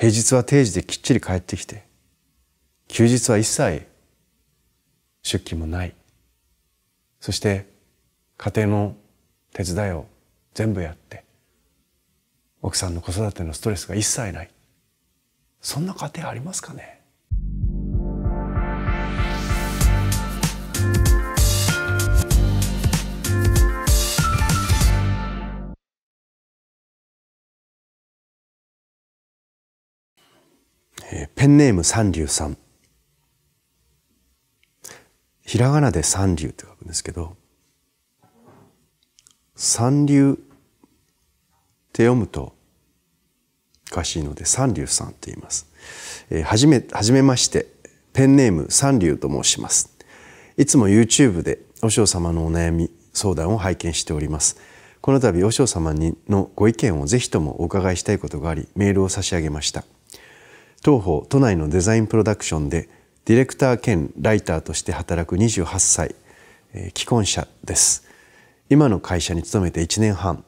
平日は定時できっちり帰ってきて休日は一切出勤もないそして家庭の手伝いを全部やって奥さんの子育てのストレスが一切ないそんな家庭ありますかねえペンネーム三流さんひらがなで三流って書くんですけど三流って読むとおかしいので三流さんって言います。えー、はじめはじめましてペンネーム三流と申します。いつも YouTube で和尚様のお悩み相談を拝見しております。この度和尚様にのご意見をぜひともお伺いしたいことがありメールを差し上げました。東方都内のデザインプロダクションでディレクター兼ライターとして働く28歳、えー、既婚者です今の会社に勤めて1年半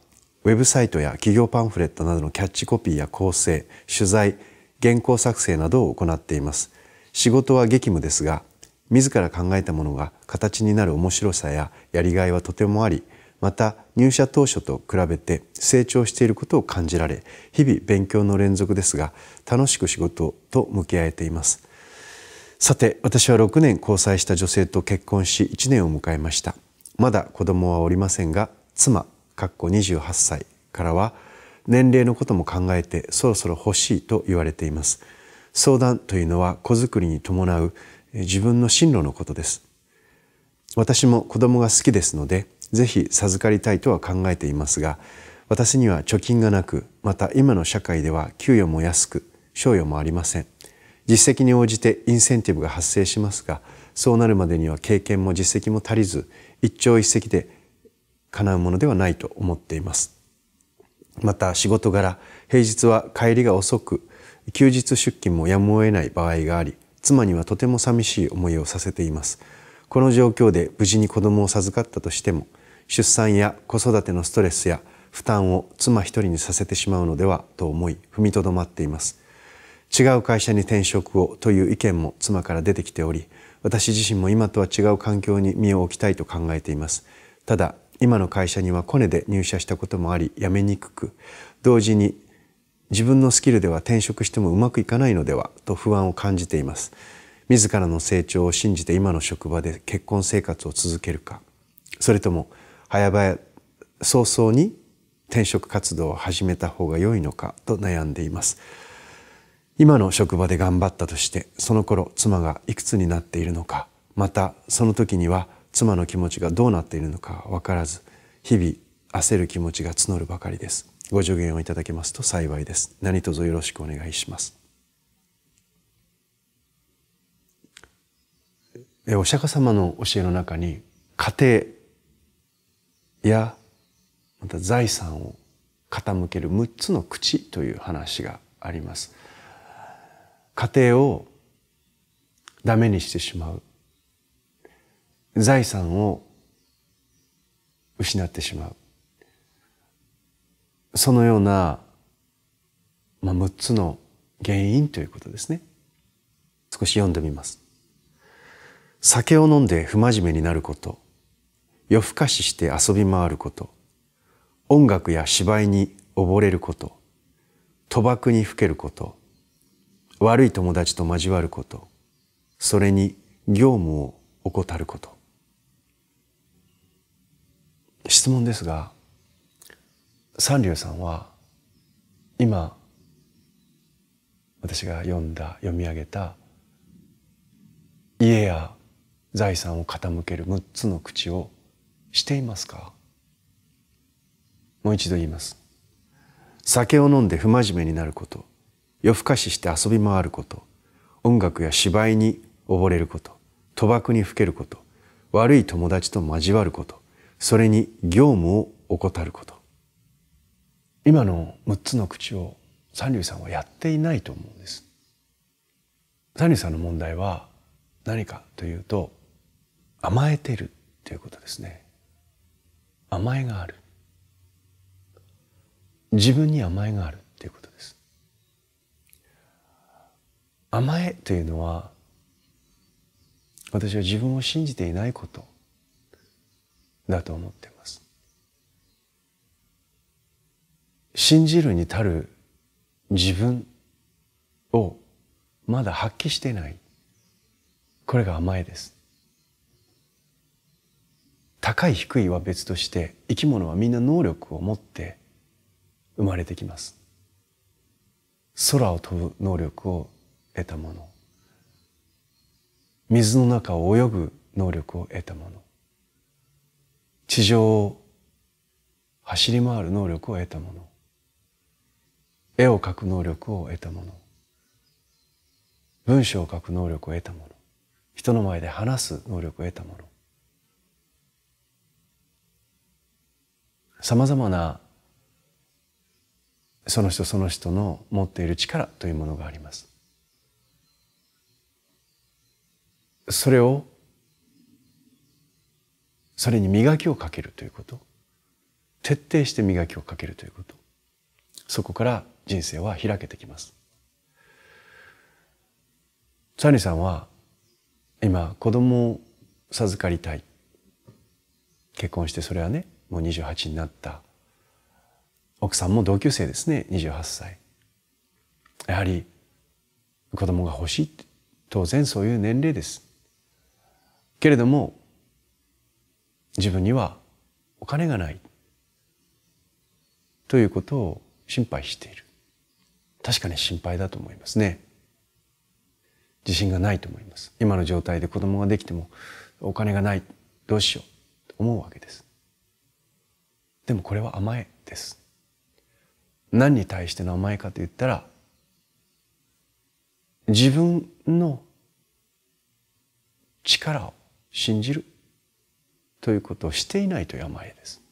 ウェブサイトや企業パンフレットなどのキャッチコピーや構成取材原稿作成などを行っています仕事は激務ですが自ら考えたものが形になる面白さややりがいはとてもありまた入社当初と比べて成長していることを感じられ日々勉強の連続ですが楽しく仕事と向き合えていますさて私は6年交際した女性と結婚し1年を迎えましたまだ子供はおりませんが妻かっこ28歳からは年齢のことも考えてそろそろ欲しいと言われています相談というのは子作りに伴う自分の進路のことです私も子供が好きですのでぜひ授かりたいとは考えていますが私には貯金がなくまた今の社会では給与も安く賞与もありません実績に応じてインセンティブが発生しますがそうなるまでには経験も実績も足りず一朝一夕で叶うものではないと思っていますまた仕事柄平日は帰りが遅く休日出勤もやむを得ない場合があり妻にはとても寂しい思いをさせていますこの状況で無事に子供を授かったとしても出産や子育てのストレスや負担を妻一人にさせてしまうのではと思い踏みとどまっています違う会社に転職をという意見も妻から出てきており私自身も今とは違う環境に身を置きたいと考えていますただ今の会社にはコネで入社したこともあり辞めにくく同時に自分のスキルでは転職してもうまくいかないのではと不安を感じています自らの成長を信じて今の職場で結婚生活を続けるかそれとも早々早々に転職活動を始めた方が良いのかと悩んでいます今の職場で頑張ったとしてその頃妻がいくつになっているのかまたその時には妻の気持ちがどうなっているのか分からず日々焦る気持ちが募るばかりですご助言をいただけますと幸いです何卒よろしくお願いしますお釈迦様の教えの中に家庭やまた財産を傾ける6つの口という話があります。家庭をダメにしてしまう。財産を失ってしまう。そのような、まあ、6つの原因ということですね。少し読んでみます。酒を飲んで不真面目になること夜更かしして遊び回ること音楽や芝居に溺れること賭博にふけること悪い友達と交わることそれに業務を怠ること質問ですが三流さんは今私が読んだ読み上げた家や財産を傾ける6つの口をしていますかもう一度言います。酒を飲んで不真面目になること、夜更かしして遊び回ること、音楽や芝居に溺れること、賭博にふけること、悪い友達と交わること、それに業務を怠ること。今の6つの口を三流さんはやっていないと思うんです。三流さんの問題は何かというと甘えてるということですね甘えがある自分に甘えがあるということです甘えというのは私は自分を信じていないことだと思っています信じるに足る自分をまだ発揮していないこれが甘えです高い低いは別として生き物はみんな能力を持って生まれてきます。空を飛ぶ能力を得たもの水の中を泳ぐ能力を得たもの地上を走り回る能力を得たもの絵を描く能力を得たもの文章を書く能力を得たもの人の前で話す能力を得たものさまざまなその人その人の持っている力というものがあります。それをそれに磨きをかけるということ徹底して磨きをかけるということそこから人生は開けてきます。サニーさんは今子供を授かりたい結婚してそれはねもう28になった奥さんも同級生ですね28歳やはり子供が欲しい当然そういう年齢ですけれども自分にはお金がないということを心配している確かに心配だと思いますね自信がないと思います今の状態で子供ができてもお金がないどうしようと思うわけですでもこれは甘えです。何に対しての甘えかと言ったら、自分の力を信じるということをしていないという甘えです。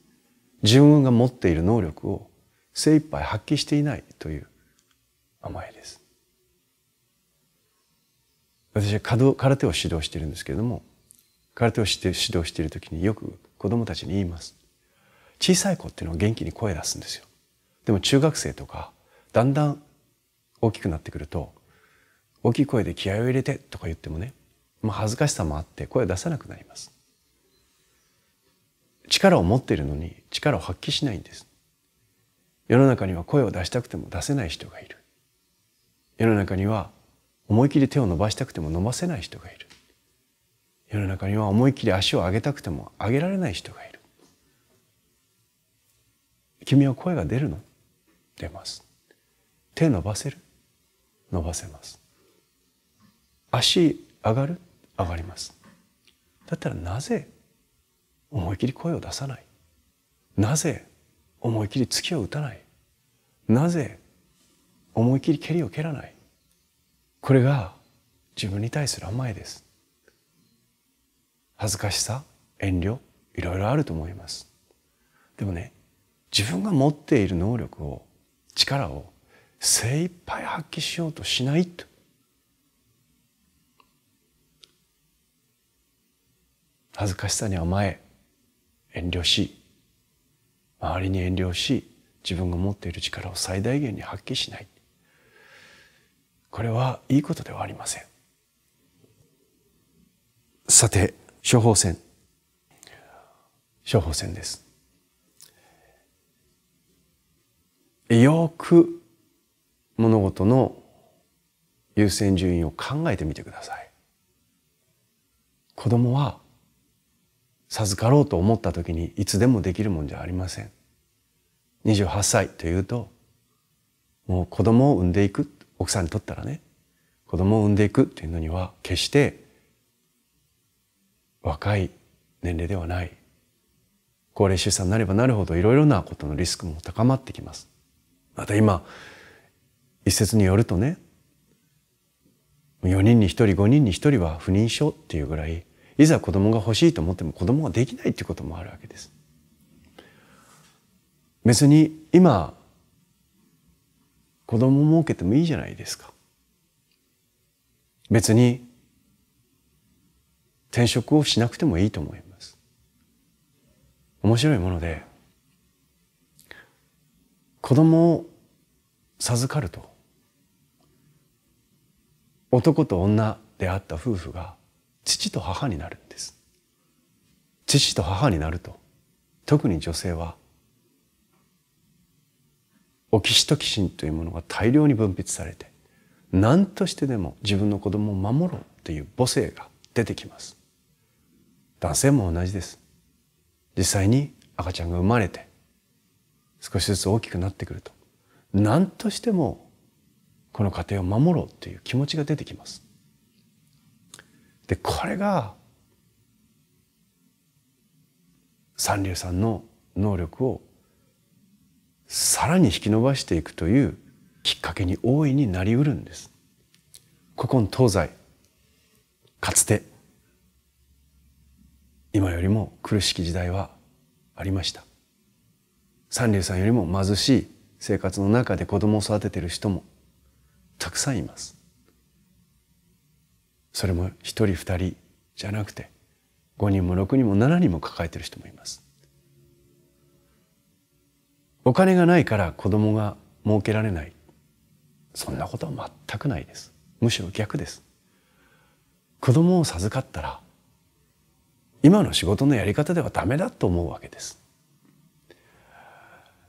自分が持っている能力を精一杯発揮していないという甘えです。私は空手を指導しているんですけれども、空手を指導している時によく子供たちに言います。小さい子っていうのは元気に声出すんですよ。でも中学生とか、だんだん大きくなってくると、大きい声で気合を入れてとか言ってもね、まあ、恥ずかしさもあって声を出さなくなります。力を持っているのに力を発揮しないんです。世の中には声を出したくても出せない人がいる。世の中には思い切り手を伸ばしたくても伸ばせない人がいる。世の中には思い切り足を上げたくても上げられない人がいる。君は声が出るの出ます。手伸ばせる伸ばせます。足上がる上がります。だったらなぜ思い切り声を出さないなぜ思い切り突きを打たないなぜ思い切り蹴りを蹴らないこれが自分に対する甘えです。恥ずかしさ、遠慮、いろいろあると思います。でもね、自分が持っている能力を力を精一杯発揮しようとしないと。恥ずかしさに甘え遠慮し周りに遠慮し自分が持っている力を最大限に発揮しないこれはいいことではありませんさて処方箋処方箋ですよく物事の優先順位を考えてみてください。子供は授かろうと思った時にいつでもできるもんじゃありません。28歳というと、もう子供を産んでいく、奥さんにとったらね、子供を産んでいくというのには決して若い年齢ではない。高齢出産になればなるほどいろいろなことのリスクも高まってきます。また今一説によるとね4人に1人5人に1人は不妊症っていうぐらいいざ子供が欲しいと思っても子供ができないっていうこともあるわけです。別に今子供を儲けてもいいじゃないですか。別に転職をしなくてもいいと思います。面白いもので子供を授かると男と女であった夫婦が父と母になるんです父と母になると特に女性はオキシトキシンというものが大量に分泌されて何としてでも自分の子供を守ろうという母性が出てきます男性も同じです実際に赤ちゃんが生まれて少しずつ大きくなってくると何としてもこの家庭を守ろうという気持ちが出てきます。でこれが三流さんの能力をさらに引き伸ばしていくというきっかけに大いになりうるんです。古今東西かつて今よりも苦しき時代はありました。三流さんよりも貧しい生活の中で子供を育ててる人もたくさんいます。それも一人二人じゃなくて五人も六人も七人も抱えている人もいます。お金がないから子供が儲けられないそんなことは全くないですむしろ逆です子供を授かったら今の仕事のやり方ではダメだと思うわけです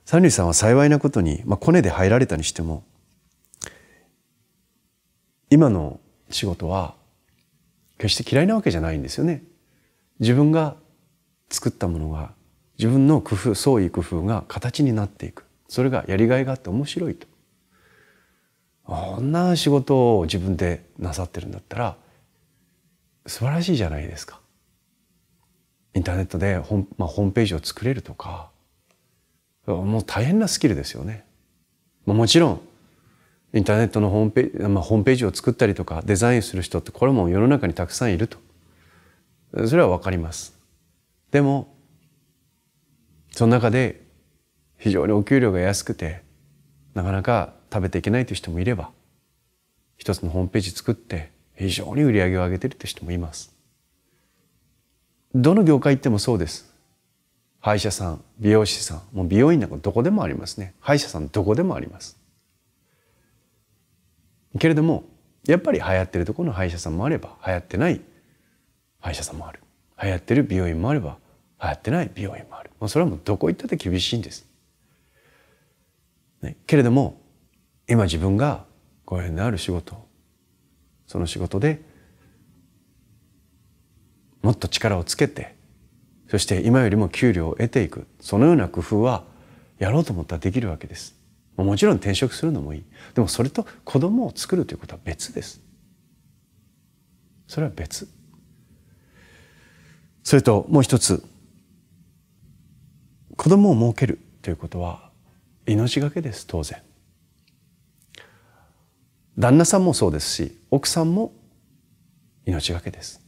三流さんは幸いなことに、まあ、コネで入られたにしても今の仕事は決して嫌いなわけじゃないんですよね。自分が作ったものが自分の工夫創意工夫が形になっていくそれがやりがいがあって面白いとこんな仕事を自分でなさってるんだったら素晴らしいじゃないですか。インターネットでまあ、ホームページを作れるとかもう大変なスキルですよね。もちろんインターネットのホームページ、まあ、ホームページを作ったりとかデザインする人ってこれも世の中にたくさんいるとそれは分かりますでもその中で非常にお給料が安くてなかなか食べていけないという人もいれば一つのホームページ作って非常に売り上げを上げてるという人もいますどの業界行ってもそうです歯医者さん美容師さんもう美容院なんかどこでもありますね歯医者さんどこでもありますけれどもやっぱり流行ってるところの歯医者さんもあれば流行ってない歯医者さんもある流行ってる美容院もあれば流行ってない美容院もあるもうそれはもうどこ行ったって厳しいんです、ね、けれども今自分がご縁のある仕事その仕事でもっと力をつけてそして今よりも給料を得ていくそのような工夫はやろうと思ったらできるわけですもちろん転職するのもいいでもそれと子供を作るということは別ですそれは別それともう一つ子供を設けるということは命がけです当然旦那さんもそうですし奥さんも命がけです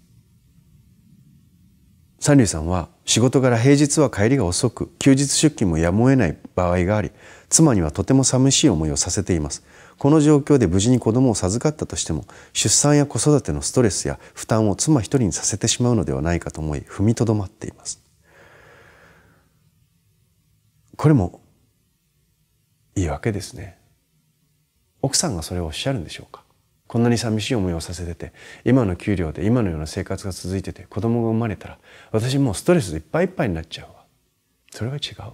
三流さんは仕事から平日は帰りが遅く休日出勤もやむを得ない場合があり妻にはとても寂しい思いをさせていますこの状況で無事に子供を授かったとしても出産や子育てのストレスや負担を妻一人にさせてしまうのではないかと思い踏みとどまっていますこれもいいわけですね奥さんがそれをおっしゃるんでしょうかこんなに寂しい思いをさせてて今の給料で今のような生活が続いてて子供が生まれたら私もうストレスいっぱいいっぱいになっちゃうわそれは違う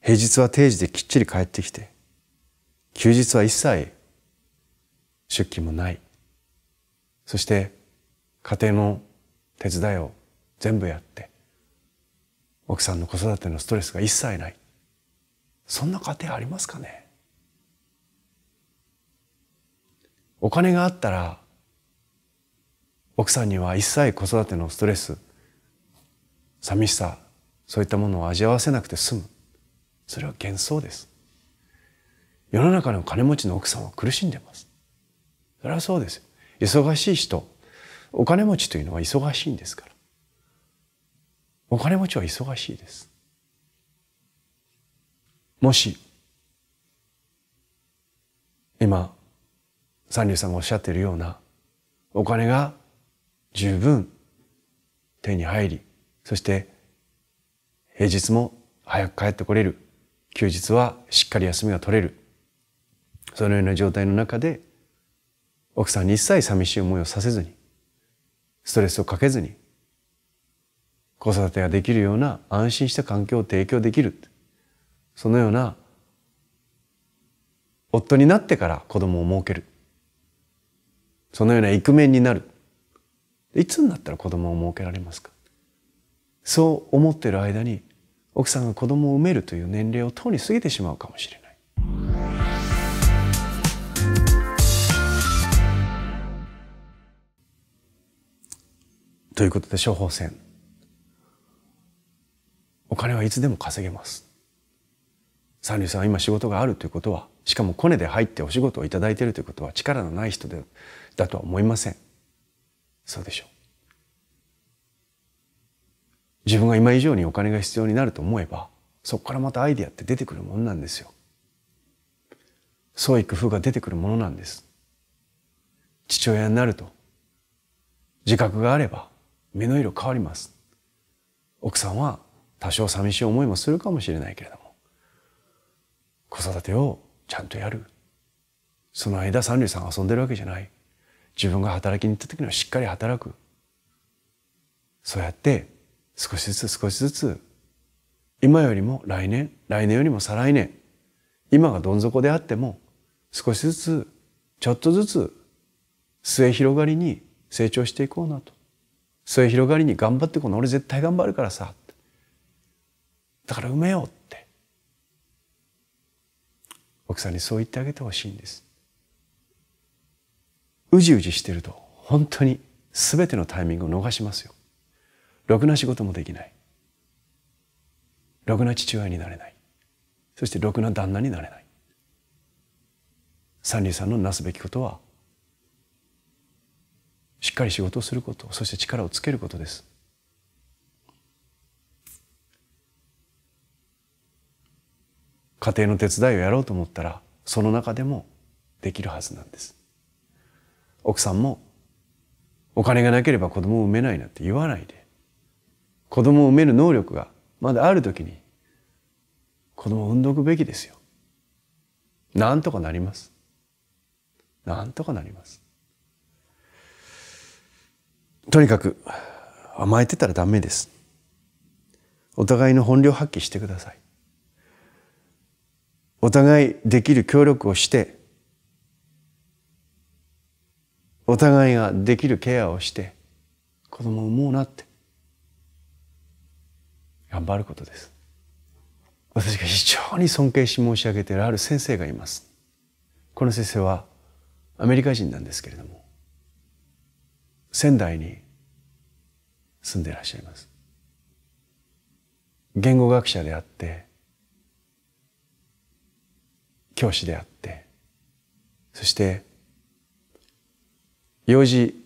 平日は定時できっちり帰ってきて休日は一切出勤もないそして家庭の手伝いを全部やって奥さんの子育てのストレスが一切ないそんな家庭ありますかねお金があったら奥さんには一切子育てのストレス寂しさそういったものを味わわせなくて済むそれは幻想です世の中の金持ちの奥さんは苦しんでますそれはそうです忙しい人お金持ちというのは忙しいんですからお金持ちは忙しいですもし今三流さんがおっしゃっているようなお金が十分手に入りそして平日も早く帰ってこれる休日はしっかり休みが取れるそのような状態の中で奥さんに一切寂しい思いをさせずにストレスをかけずに子育てができるような安心した環境を提供できるそのような夫になってから子供を設けるそのようなメ面になる。いつになったら子供を設けられますかそう思ってる間に奥さんが子供を産めるという年齢をとうに過ぎてしまうかもしれない。ということで処方箋お金はいつでも稼げます。三流さんは今仕事があるということはしかもコネで入ってお仕事をいただいているということは力のない人でだとは思いませんそうでしょう自分が今以上にお金が必要になると思えばそこからまたアイディアって出てくるものなんですよ創意工夫が出てくるものなんです父親になると自覚があれば目の色変わります奥さんは多少寂しい思いもするかもしれないけれども子育てをちゃんとやるその間三流さん遊んでるわけじゃない自分が働きに行った時にはしっかり働くそうやって少しずつ少しずつ今よりも来年来年よりも再来年今がどん底であっても少しずつちょっとずつ末広がりに成長していこうなと末広がりに頑張ってこの俺絶対頑張るからさだから埋めようって奥さんにそう言ってあげてほしいんですうじうじしてると本当に全てのタイミングを逃しますよろくな仕事もできないろくな父親になれないそしてろくな旦那になれない三流さんのなすべきことはしっかり仕事をすることそして力をつけることです家庭の手伝いをやろうと思ったらその中でもできるはずなんです奥さんもお金がなければ子供を産めないなんて言わないで子供を産める能力がまだある時に子供を産んどくべきですよなんとかなりますなんとかなりますとにかく甘えてたらダメですお互いの本領発揮してくださいお互いできる協力をしてお互いができるケアをして子供を産もうなって頑張ることです私が非常に尊敬し申し上げているある先生がいますこの先生はアメリカ人なんですけれども仙台に住んでいらっしゃいます言語学者であって教師であってそして幼児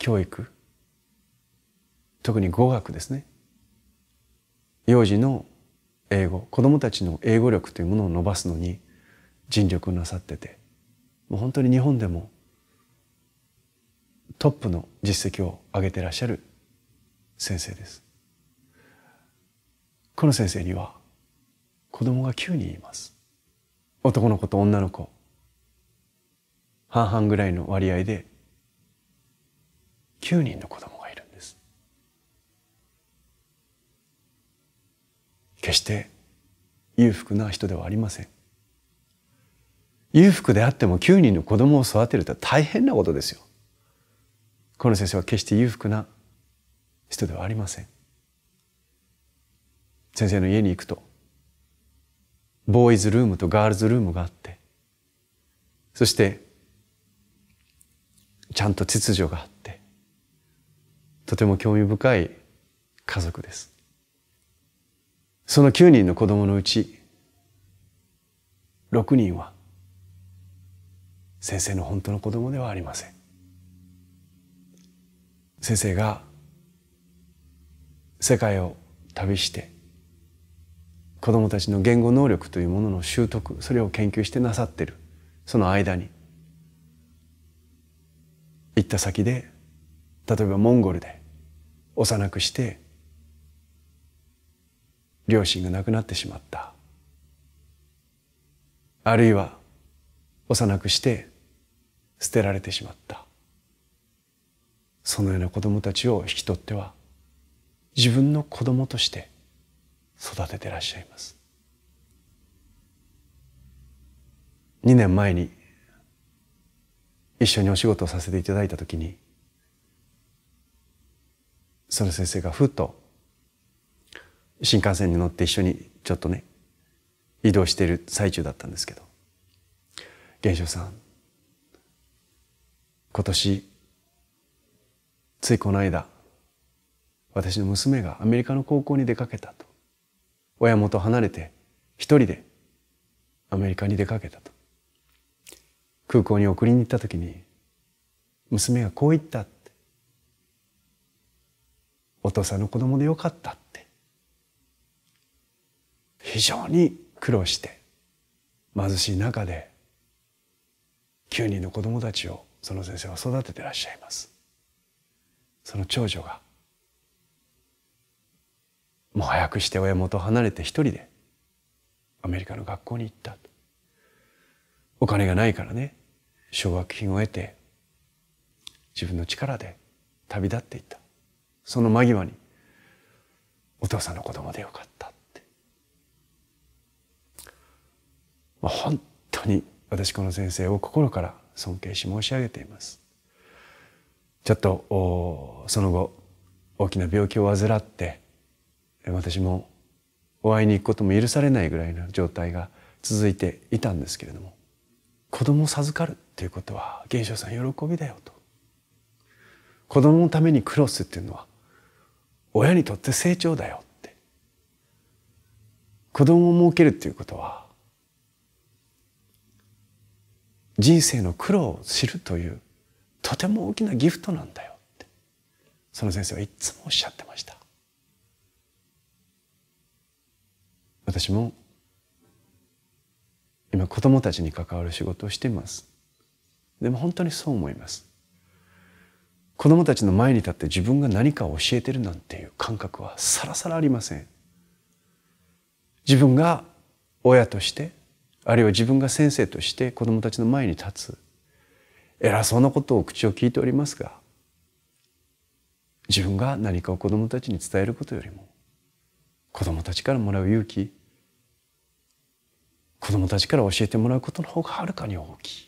教育特に語学ですね幼児の英語子どもたちの英語力というものを伸ばすのに尽力なさっててもう本当に日本でもトップの実績を上げてらっしゃる先生ですこの先生には子供が9人います男の子と女の子半々ぐらいの割合で9人の子供がいるんです決して裕福な人ではありません裕福であっても9人の子供を育てるって大変なことですよこの先生は決して裕福な人ではありません先生の家に行くとボーイズルームとガールズルームがあってそしてちゃんと秩序があってとても興味深い家族ですその9人の子供のうち6人は先生の本当の子供ではありません先生が世界を旅して子どもたちの言語能力というものの習得それを研究してなさってるその間に行った先で例えばモンゴルで幼くして両親が亡くなってしまったあるいは幼くして捨てられてしまったそのような子供たちを引き取っては自分の子供として育ててらっしゃいます2年前に一緒にお仕事をさせていただいた時にその先生がふっと新幹線に乗って一緒にちょっとね移動している最中だったんですけど「源証さん今年ついこの間私の娘がアメリカの高校に出かけた」と。親元離れて一人でアメリカに出かけたと空港に送りに行った時に娘がこう言ったってお父さんの子供でよかったって非常に苦労して貧しい中で9人の子供たちをその先生は育ててらっしゃいますその長女がもう早くして親元離れて一人でアメリカの学校に行ったお金がないからね奨学金を得て自分の力で旅立っていったその間際にお父さんの子供でよかったって、まあ、本当に私この先生を心から尊敬し申し上げていますちょっとその後大きな病気を患って私もお会いに行くことも許されないぐらいの状態が続いていたんですけれども子供を授かるっていうことは源証さん喜びだよと子供のために苦労するっていうのは親にとって成長だよって子供を設けるっていうことは人生の苦労を知るというとても大きなギフトなんだよってその先生はいつもおっしゃってました私も今子供たちに関わる仕事をしています。でも本当にそう思います。子供たちの前に立って自分が何かを教えてるなんていう感覚はさらさらありません。自分が親としてあるいは自分が先生として子供たちの前に立つ偉そうなことを口を聞いておりますが自分が何かを子供たちに伝えることよりも子供たちからもらう勇気子供たちから教えてもらうことの方がはるかに大きい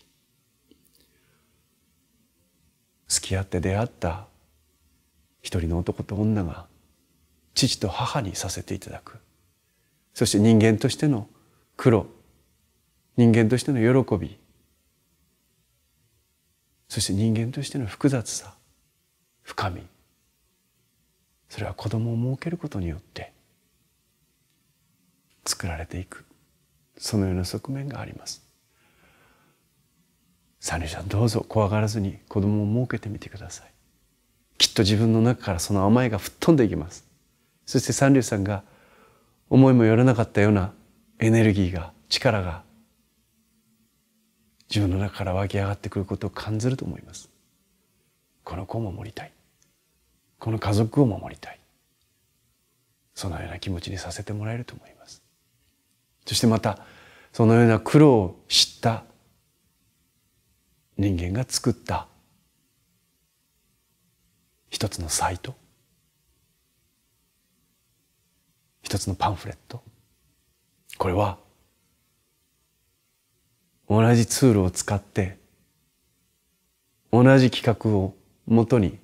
付き合って出会った一人の男と女が父と母にさせていただくそして人間としての苦労人間としての喜びそして人間としての複雑さ深みそれは子供を設けることによって作られていくそのような側面があります。サさんどうぞ怖がらずに子供を設けてみてください。きっと自分の中からその甘えが吹っ飛んでいきます。そして三流さんが思いもよらなかったようなエネルギーが力が自分の中から湧き上がってくることを感じると思います。この子を守りたい。この家族を守りたい。そのような気持ちにさせてもらえると思います。そしてまたそのような苦労を知った人間が作った一つのサイト一つのパンフレットこれは同じツールを使って同じ企画をもとに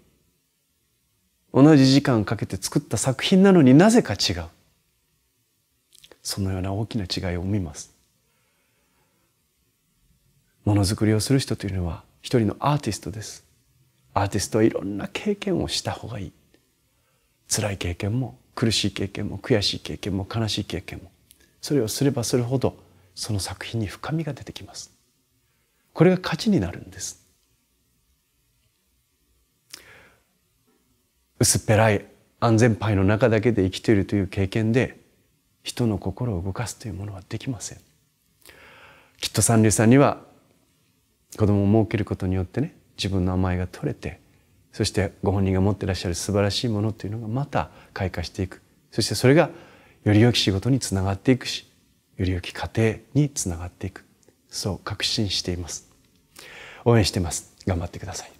同じ時間かけて作った作品なのになぜか違うそのような大きな違いを見ますものづくりをする人というのは一人のアーティストですアーティストはいろんな経験をした方がいい辛い経験も苦しい経験も悔しい経験も悲しい経験もそれをすればするほどその作品に深みが出てきますこれが価値になるんです薄っぺらい安全パイの中だけで生きているという経験で人の心を動かすというものはできませんきっと三流さんには子供を設けることによってね自分の甘えが取れてそしてご本人が持ってらっしゃる素晴らしいものというのがまた開花していくそしてそれがより良き仕事につながっていくしより良き家庭につながっていくそう確信しています応援してます頑張ってください